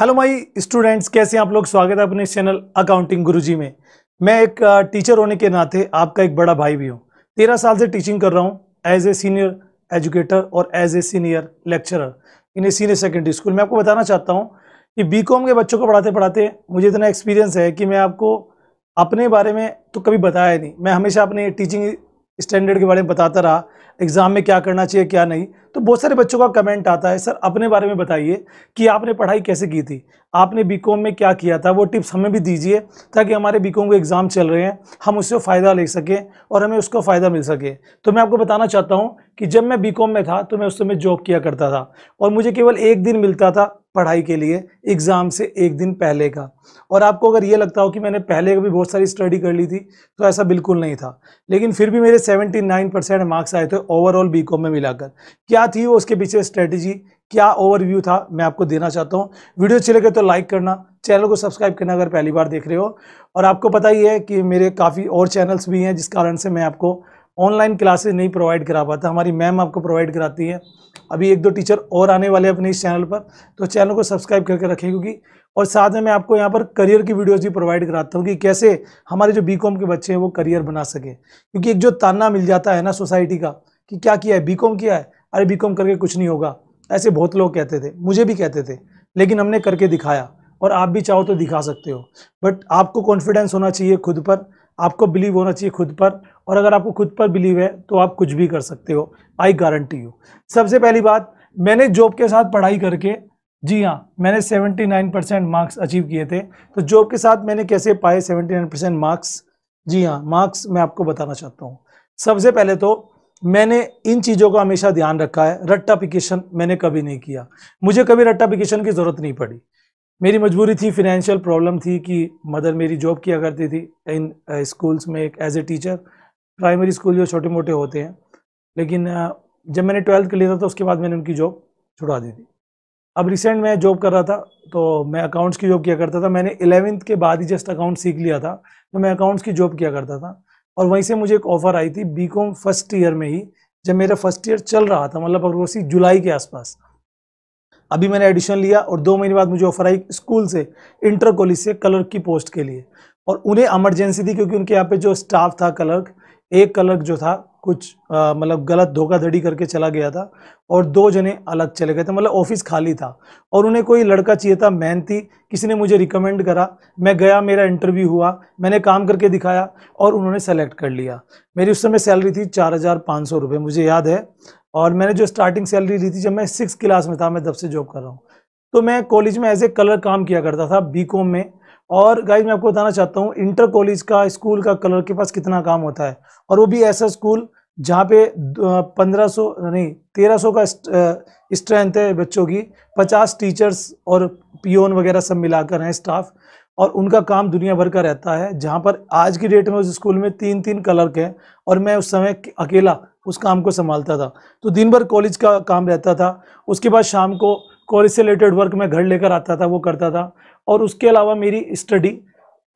hello my students कैसे आप लोग स्वागत है अपने चैनल अकाउंटिंग गुरुजी में मैं एक टीचर होने के नाते आपका एक बड़ा भाई भी हूँ तेरह साल से टीचिंग कर रहा हूँ एज ए सीनियर एजुकेटर और as a senior lecturer in a senior secondary school मैं आपको बताना चाहता हूँ कि बी के बच्चों को पढ़ाते पढ़ाते मुझे इतना एक्सपीरियंस है कि मैं आपको अपने बारे में तो कभी बताया नहीं मैं हमेशा अपने टीचिंग स्टैंडर्ड के बारे में बताता रहा एग्ज़ाम में क्या करना चाहिए क्या नहीं तो बहुत सारे बच्चों का कमेंट आता है सर अपने बारे में बताइए कि आपने पढ़ाई कैसे की थी आपने बीकॉम में क्या किया था वो टिप्स हमें भी दीजिए ताकि हमारे बीकॉम के एग्ज़ाम चल रहे हैं हम उससे फ़ायदा ले सकें और हमें उसका फ़ायदा मिल सके तो मैं आपको बताना चाहता हूँ कि जब मैं बी में था तो मैं उस समय जॉब किया करता था और मुझे केवल एक दिन मिलता था पढ़ाई के लिए एग्ज़ाम से एक दिन पहले का और आपको अगर ये लगता हो कि मैंने पहले कभी बहुत सारी स्टडी कर ली थी तो ऐसा बिल्कुल नहीं था लेकिन फिर भी मेरे 79 परसेंट मार्क्स आए थे ओवरऑल बी में मिलाकर क्या थी वो उसके पीछे स्ट्रेटजी क्या ओवरव्यू था मैं आपको देना चाहता हूँ वीडियो अच्छी लगे तो लाइक करना चैनल को सब्सक्राइब करना अगर पहली बार देख रहे हो और आपको पता ही है कि मेरे काफ़ी और चैनल्स भी हैं जिस कारण से मैं आपको ऑनलाइन क्लासेस नहीं प्रोवाइड करा पाता हमारी मैम आपको प्रोवाइड कराती है अभी एक दो टीचर और आने वाले हैं अपने इस चैनल पर तो चैनल को सब्सक्राइब करके रखें क्योंकि और साथ में मैं आपको यहाँ पर करियर की वीडियोज़ भी प्रोवाइड कराता हूँ कि कैसे हमारे जो बी के बच्चे हैं वो करियर बना सके क्योंकि एक जो ताना मिल जाता है ना सोसाइटी का कि क्या किया है बी किया है अरे बी करके कुछ नहीं होगा ऐसे बहुत लोग कहते थे मुझे भी कहते थे लेकिन हमने करके दिखाया और आप भी चाहो तो दिखा सकते हो बट आपको कॉन्फिडेंस होना चाहिए खुद पर आपको बिलीव होना चाहिए खुद पर और अगर आपको खुद पर बिलीव है तो आप कुछ भी कर सकते हो आई गारंटी यू सबसे पहली बात मैंने जॉब के साथ पढ़ाई करके जी हाँ मैंने 79 परसेंट मार्क्स अचीव किए थे तो जॉब के साथ मैंने कैसे पाए 79 परसेंट मार्क्स जी हाँ मार्क्स मैं आपको बताना चाहता हूँ सबसे पहले तो मैंने इन चीज़ों का हमेशा ध्यान रखा है रट्टाफिकेशन मैंने कभी नहीं किया मुझे कभी रट्टा पिकेशन की ज़रूरत नहीं पड़ी मेरी मजबूरी थी फिनेंशियल प्रॉब्लम थी कि मदर मेरी जॉब किया करती थी इन स्कूल्स uh, में एक as a teacher primary school जो छोटे मोटे होते हैं लेकिन uh, जब मैंने ट्वेल्थ लिया था तो उसके बाद मैंने उनकी जॉब छुड़ा दी थी अब रिसेंट मैं जॉब कर रहा था तो मैं अकाउंट्स की जॉब किया करता था मैंने इलेवेंथ के बाद ही जस्ट अकाउंट सीख लिया था तो मैं अकाउंट्स की जॉब किया करता था और वहीं से मुझे एक ऑफ़र आई थी बी फर्स्ट ईयर में ही जब मेरा फर्स्ट ईयर चल रहा था मतलब अगर जुलाई के आसपास अभी मैंने एडिशन लिया और दो महीने बाद मुझे ऑफर आई स्कूल से इंटर कॉलेज से कलर्क की पोस्ट के लिए और उन्हें एमरजेंसी थी क्योंकि उनके यहाँ पे जो स्टाफ था कलर्क एक कलर्क जो था कुछ मतलब गलत धोखाधड़ी करके चला गया था और दो जने अलग चले गए थे मतलब ऑफिस खाली था और उन्हें कोई लड़का चाहिए था मेहनती किसी ने मुझे रिकमेंड करा मैं गया मेरा इंटरव्यू हुआ मैंने काम करके दिखाया और उन्होंने सेलेक्ट कर लिया मेरी उस समय सैलरी थी चार हज़ार पाँच सौ रुपये मुझे याद है और मैंने जो स्टार्टिंग सैलरी ली थी जब मैं सिक्स क्लास में था मैं तब से जॉब कर रहा हूँ तो मैं कॉलेज में एज ए कलर काम किया करता था बी में और गाइज मैं आपको बताना चाहता हूँ इंटर कॉलेज का स्कूल का कलर के पास कितना काम होता है और वो भी ऐसा स्कूल जहाँ पे पंद्रह सौ नहीं तेरह सौ का स्ट्रेंथ है बच्चों की पचास टीचर्स और पियोन वगैरह सब मिलाकर हैं स्टाफ और उनका काम दुनिया भर का रहता है जहाँ पर आज की डेट में उस स्कूल में तीन तीन क्लर्क हैं और मैं उस समय अकेला उस काम को संभालता था तो दिन भर कॉलेज का काम रहता था उसके बाद शाम को कॉलेज से रिलेटेड वर्क मैं घर लेकर आता था वो करता था और उसके अलावा मेरी स्टडी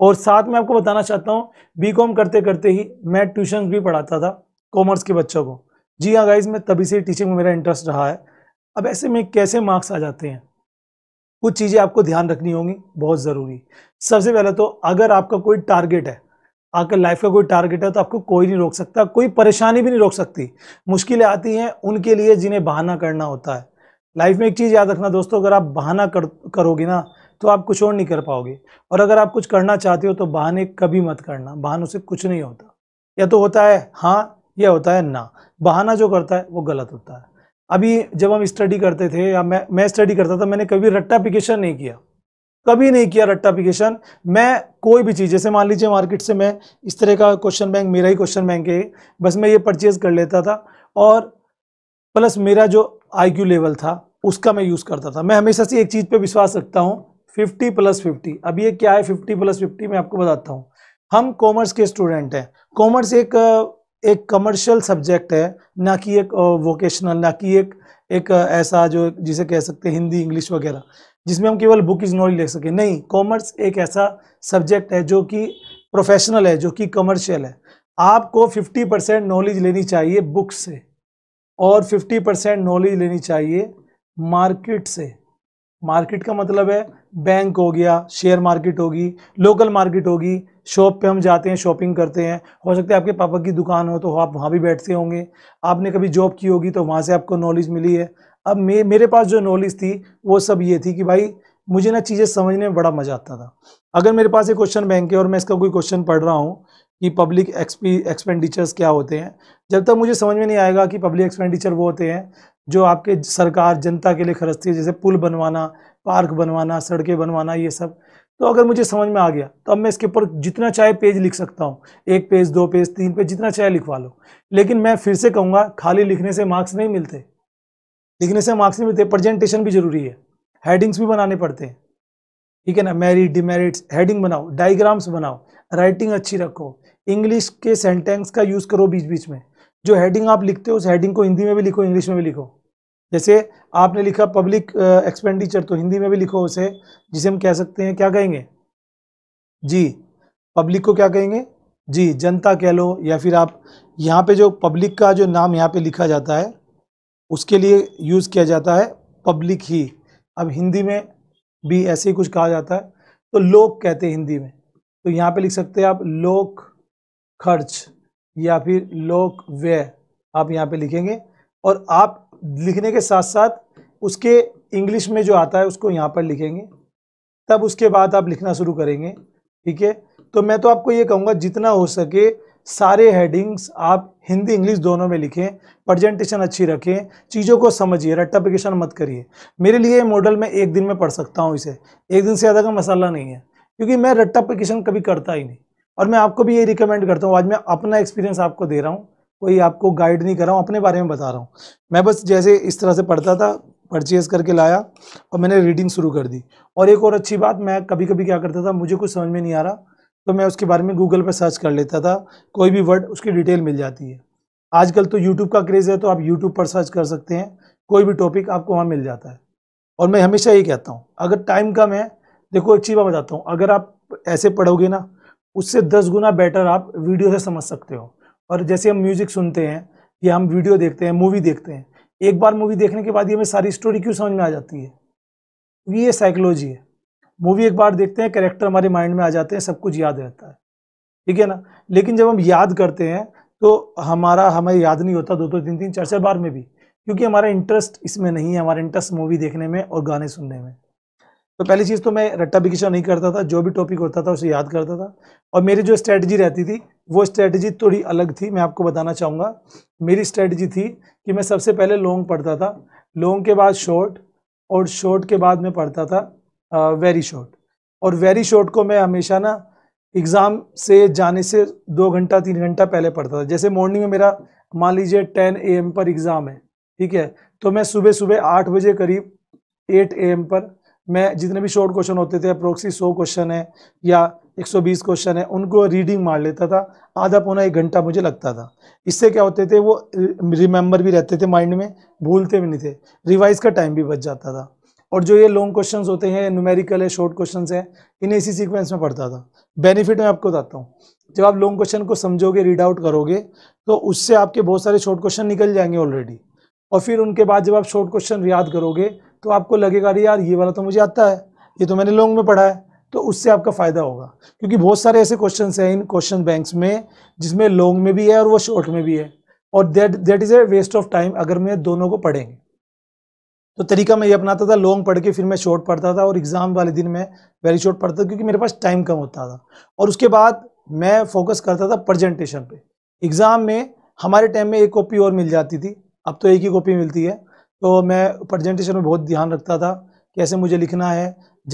और साथ में आपको बताना चाहता हूँ कॉम करते करते ही मैं ट्यूशन भी पढ़ाता था कॉमर्स के बच्चों को जी हाँ गाइज मैं तभी से टीचिंग में मेरा इंटरेस्ट रहा है अब ऐसे में कैसे मार्क्स आ जाते हैं कुछ चीज़ें आपको ध्यान रखनी होंगी बहुत ज़रूरी सबसे पहले तो अगर आपका कोई टारगेट है आपके लाइफ का कोई टारगेट है तो आपको कोई नहीं रोक सकता कोई परेशानी भी नहीं रोक सकती मुश्किलें आती हैं उनके लिए जिन्हें बहाना करना होता है लाइफ में एक चीज़ याद रखना दोस्तों अगर आप बहाना कर करोगे ना तो आप कुछ और नहीं कर पाओगे और अगर आप कुछ करना चाहते हो तो बहाने कभी मत करना बहानों से कुछ नहीं होता या तो होता है हाँ या होता है ना बहाना जो करता है वो गलत होता है अभी जब हम स्टडी करते थे या मैं मैं स्टडी करता था मैंने कभी रट्टा एप्लीकेशन नहीं किया कभी नहीं किया रट्टा एप्लीकेशन मैं कोई भी चीज़ जैसे मान लीजिए मार्केट से मैं इस तरह का क्वेश्चन बैंक मेरा ही क्वेश्चन बैंक है बस मैं ये परचेज कर लेता था और प्लस मेरा जो आई लेवल था उसका मैं यूज़ करता था मैं हमेशा से एक चीज़ पर विश्वास रखता हूँ फिफ्टी प्लस फिफ्टी अब ये क्या है फिफ्टी प्लस फिफ्टी मैं आपको बताता हूँ हम कॉमर्स के स्टूडेंट हैं कॉमर्स एक एक कमर्शियल सब्जेक्ट है ना कि एक वोकेशनल ना कि एक एक ऐसा जो जिसे कह सकते हैं हिंदी इंग्लिश वगैरह जिसमें हम केवल बुक इज नॉलेज ले सकें नहीं कॉमर्स एक ऐसा सब्जेक्ट है जो कि प्रोफेशनल है जो कि कमर्शियल है आपको 50 परसेंट नॉलेज लेनी चाहिए बुक से और 50 परसेंट नॉलेज लेनी चाहिए मार्केट से मार्केट का मतलब है बैंक हो गया शेयर मार्केट होगी लोकल मार्केट होगी शॉप पे हम जाते हैं शॉपिंग करते हैं हो सकता है आपके पापा की दुकान हो तो आप वहाँ भी बैठते होंगे आपने कभी जॉब की होगी तो वहाँ से आपको नॉलेज मिली है अब मे मेरे पास जो नॉलेज थी वो सब ये थी कि भाई मुझे ना चीज़ें समझने में बड़ा मज़ा आता था अगर मेरे पास एक क्वेश्चन बैंक है और मैं इसका कोई क्वेश्चन पढ़ रहा हूँ कि पब्लिक एक्सपेंडिचर्स क्या होते हैं जब तक मुझे समझ में नहीं आएगा कि पब्लिक एक्सपेंडिचर वो होते हैं जो आपके सरकार जनता के लिए खर्चती है जैसे पुल बनवाना पार्क बनवाना सड़कें बनवाना ये सब तो अगर मुझे समझ में आ गया तो अब मैं इसके ऊपर जितना चाहे पेज लिख सकता हूँ एक पेज दो पेज तीन पेज जितना चाहे लिखवा लो लेकिन मैं फिर से कहूँगा खाली लिखने से मार्क्स नहीं मिलते लिखने से मार्क्स नहीं मिलते प्रेजेंटेशन भी जरूरी है हेडिंग्स भी बनाने पड़ते हैं ठीक है ना मेरिट डिमेरिट्स हेडिंग बनाओ डाइग्राम्स बनाओ राइटिंग अच्छी रखो इंग्लिश के सेंटेंस का यूज़ करो बीच बीच में जो हेडिंग आप लिखते हो उस हेडिंग को हिंदी में भी लिखो इंग्लिश में भी लिखो जैसे आपने लिखा पब्लिक एक्सपेंडिचर तो हिंदी में भी लिखो उसे जिसे हम कह सकते हैं क्या कहेंगे जी पब्लिक को क्या कहेंगे जी जनता कह लो या फिर आप यहाँ पे जो पब्लिक का जो नाम यहाँ पे लिखा जाता है उसके लिए यूज़ किया जाता है पब्लिक ही अब हिंदी में भी ऐसे ही कुछ कहा जाता है तो लोग कहते हैं हिंदी में तो यहाँ पे लिख सकते हैं आप लोक खर्च या फिर लोक व्यय आप यहाँ पे लिखेंगे और आप लिखने के साथ साथ उसके इंग्लिश में जो आता है उसको यहाँ पर लिखेंगे तब उसके बाद आप लिखना शुरू करेंगे ठीक है तो मैं तो आपको ये कहूँगा जितना हो सके सारे हेडिंग्स आप हिंदी इंग्लिश दोनों में लिखें प्रजेंटेशन अच्छी रखें चीज़ों को समझिए रट्टाफिकेशन मत करिए मेरे लिए मॉडल मैं एक दिन में पढ़ सकता हूँ इसे एक दिन से ज़्यादा का मसाला नहीं है क्योंकि मैं रट्टाफिकेशन कभी करता ही नहीं और मैं आपको भी ये रिकमेंड करता हूँ आज मैं अपना एक्सपीरियंस आपको दे रहा हूँ कोई आपको गाइड नहीं कर रहा हूँ अपने बारे में बता रहा हूँ मैं बस जैसे इस तरह से पढ़ता था परचेज़ करके लाया और मैंने रीडिंग शुरू कर दी और एक और अच्छी बात मैं कभी कभी क्या करता था मुझे कुछ समझ में नहीं आ रहा तो मैं उसके बारे में गूगल पर सर्च कर लेता था कोई भी वर्ड उसकी डिटेल मिल जाती है आजकल तो यूट्यूब का क्रेज़ है तो आप यूट्यूब पर सर्च कर सकते हैं कोई भी टॉपिक आपको वहाँ मिल जाता है और मैं हमेशा ये कहता हूँ अगर टाइम कम है देखो अच्छी बात बताता हूँ अगर आप ऐसे पढ़ोगे ना उससे दस गुना बेटर आप वीडियो से समझ सकते हो और जैसे हम म्यूज़िक सुनते हैं या हम वीडियो देखते हैं मूवी देखते हैं एक बार मूवी देखने के बाद ये हमें सारी स्टोरी क्यों समझ में आ जाती है तो ये साइकोलॉजी है मूवी एक बार देखते हैं कैरेक्टर हमारे माइंड में आ जाते हैं सब कुछ याद रहता है ठीक है ना लेकिन जब हम याद करते हैं तो हमारा हमें याद नहीं होता दो दो तीन तीन चार चार बार में भी क्योंकि हमारा इंटरेस्ट इसमें नहीं है हमारा इंटरेस्ट मूवी देखने में और गाने सुनने में तो पहली चीज़ तो मैं रट्टा बिकिशा नहीं करता था जो भी टॉपिक होता था उसे याद करता था और मेरी जो स्ट्रेटजी रहती थी वो स्ट्रेटजी थोड़ी अलग थी मैं आपको बताना चाहूँगा मेरी स्ट्रेटजी थी कि मैं सबसे पहले लॉन्ग पढ़ता था लॉन्ग के बाद शॉर्ट और शॉर्ट के बाद मैं पढ़ता था वेरी शॉर्ट और वेरी शॉर्ट को मैं हमेशा ना एग्ज़ाम से जाने से दो घंटा तीन घंटा पहले पढ़ता था जैसे मॉर्निंग में मेरा मान लीजिए टेन ए पर एग्ज़ाम है ठीक है तो मैं सुबह सुबह आठ बजे करीब एट ए पर मैं जितने भी शॉर्ट क्वेश्चन होते थे अप्रोक्सी सौ क्वेश्चन है या 120 क्वेश्चन है उनको रीडिंग मार लेता था आधा पौना एक घंटा मुझे लगता था इससे क्या होते थे वो रिमेंबर भी रहते थे माइंड में भूलते भी नहीं थे रिवाइज का टाइम भी बच जाता था और जो ये लॉन्ग क्वेश्चंस होते हैं न्यूमेरिकल है शॉर्ट क्वेश्चंस हैं इन्हें इसी सीक्वेंस में पढ़ता था बेनिफिट मैं आपको बताता हूँ जब आप लॉन्ग क्वेश्चन को समझोगे रीड आउट करोगे तो उससे आपके बहुत सारे शॉर्ट क्वेश्चन निकल जाएंगे ऑलरेडी और फिर उनके बाद जब आप शॉर्ट क्वेश्चन याद करोगे तो आपको लगेगा अरे यार ये वाला तो मुझे आता है ये तो मैंने लॉन्ग में पढ़ा है तो उससे आपका फ़ायदा होगा क्योंकि बहुत सारे ऐसे क्वेश्चन हैं इन क्वेश्चन बैंक्स में जिसमें लॉन्ग में भी है और वो शॉर्ट में भी है और that that is a waste of time अगर मैं दोनों को पढ़ेंगे तो तरीका मैं ये अपनाता था लॉन्ग पढ़ के फिर मैं शॉर्ट पढ़ता था और एग्ज़ाम वाले दिन मैं वेरी शॉर्ट पढ़ता था क्योंकि मेरे पास टाइम कम होता था और उसके बाद मैं फोकस करता था प्रजेंटेशन पे एग्ज़ाम में हमारे टाइम में एक कॉपी और मिल जाती थी अब तो एक ही कॉपी मिलती है तो मैं प्रेजेंटेशन में बहुत ध्यान रखता था कैसे मुझे लिखना है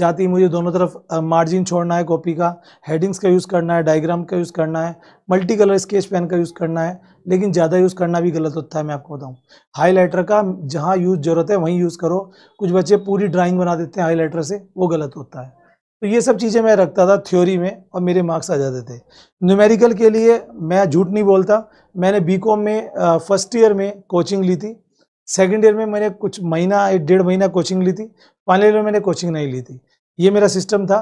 जाती मुझे दोनों तरफ मार्जिन छोड़ना है कॉपी का हेडिंग्स का यूज़ करना है डायग्राम का यूज़ करना है मल्टी कलर स्केच पेन का यूज़ करना है लेकिन ज़्यादा यूज़ करना भी गलत होता है मैं आपको बताऊँ हाईलाइटर का जहाँ यूज़ ज़रूरत है वहीं यूज़ करो कुछ बच्चे पूरी ड्राइंग बना देते हैं हाईलाइटर से वो गलत होता है तो ये सब चीज़ें मैं रखता था थ्योरी में और मेरे मार्क्स आ जाते थे न्यूमेरिकल के लिए मैं झूठ नहीं बोलता मैंने बी में फर्स्ट ईयर में कोचिंग ली थी सेकेंड ईयर में मैंने कुछ महीना एक डेढ़ महीना कोचिंग ली थी फाइनल ईयर में मैंने कोचिंग नहीं ली थी ये मेरा सिस्टम था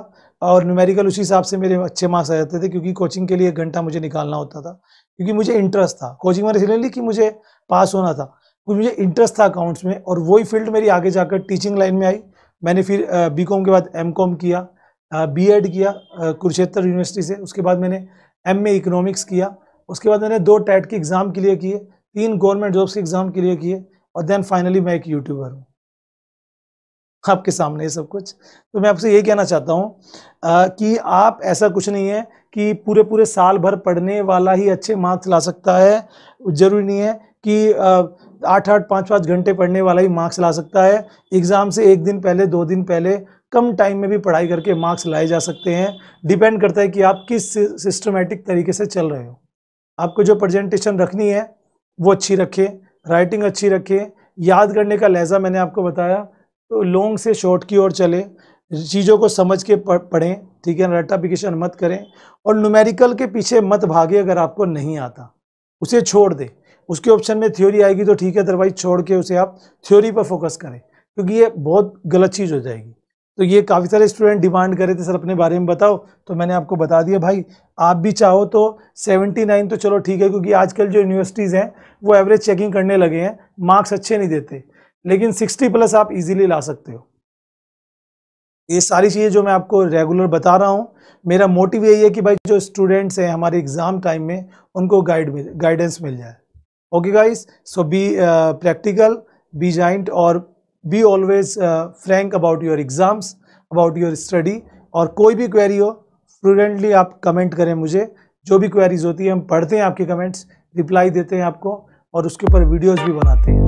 और न्यूमेरिकल उसी हिसाब से मेरे अच्छे मार्क्स आ जाते थे क्योंकि कोचिंग के लिए एक घंटा मुझे निकालना होता था क्योंकि मुझे इंटरेस्ट था कोचिंग मैंने इसलिए ली कि मुझे पास होना था क्योंकि मुझे इंटरेस्ट था अकाउंट्स में और वही फील्ड मेरी आगे जाकर टीचिंग लाइन में आई मैंने फिर बी के बाद एम किया बी किया कुरुक्षेत्र यूनिवर्सिटी से उसके बाद मैंने एम इकोनॉमिक्स किया उसके बाद मैंने दो टैट के एग्ज़ाम क्लियर किए तीन गवर्नमेंट जॉब्स के एग्ज़ाम क्लियर किए और देन फाइनली मैं एक यूट्यूबर हूँ आपके सामने ये सब कुछ तो मैं आपसे ये कहना चाहता हूँ कि आप ऐसा कुछ नहीं है कि पूरे पूरे साल भर पढ़ने वाला ही अच्छे मार्क्स ला सकता है जरूरी नहीं है कि आठ आठ पाँच पाँच घंटे पढ़ने वाला ही मार्क्स ला सकता है एग्ज़ाम से एक दिन पहले दो दिन पहले कम टाइम में भी पढ़ाई करके मार्क्स लाए जा सकते हैं डिपेंड करता है कि आप किस सिस्टमेटिक तरीके से चल रहे हो आपको जो प्रजेंटेशन रखनी है वो अच्छी रखें राइटिंग अच्छी रखें याद करने का लहजा मैंने आपको बताया तो लॉन्ग से शॉर्ट की ओर चले चीज़ों को समझ के पढ़ें ठीक है रेटाफिकेशन मत करें और न्यूमेरिकल के पीछे मत भागे अगर आपको नहीं आता उसे छोड़ दें उसके ऑप्शन में थ्योरी आएगी तो ठीक है अदरवाइज छोड़ के उसे आप थ्योरी पर फोकस करें क्योंकि ये बहुत गलत चीज़ हो जाएगी तो ये काफ़ी सारे स्टूडेंट डिमांड कर रहे थे सर अपने बारे में बताओ तो मैंने आपको बता दिया भाई आप भी चाहो तो 79 तो चलो ठीक है क्योंकि आजकल जो यूनिवर्सिटीज़ हैं वो एवरेज चेकिंग करने लगे हैं मार्क्स अच्छे नहीं देते लेकिन 60 प्लस आप इजीली ला सकते हो ये सारी चीज़ें जो मैं आपको रेगुलर बता रहा हूँ मेरा मोटिव यही है कि भाई जो स्टूडेंट्स हैं हमारे एग्ज़ाम टाइम में उनको गाइड मिल गाइडेंस मिल जाए okay guys so be practical be giant और be always frank about your exams about your study और कोई भी क्वेरी हो फ्लूडेंटली आप कमेंट करें मुझे जो भी क्वेरीज होती है हम पढ़ते हैं आपके कमेंट्स रिप्लाई देते हैं आपको और उसके ऊपर वीडियोज़ भी बनाते हैं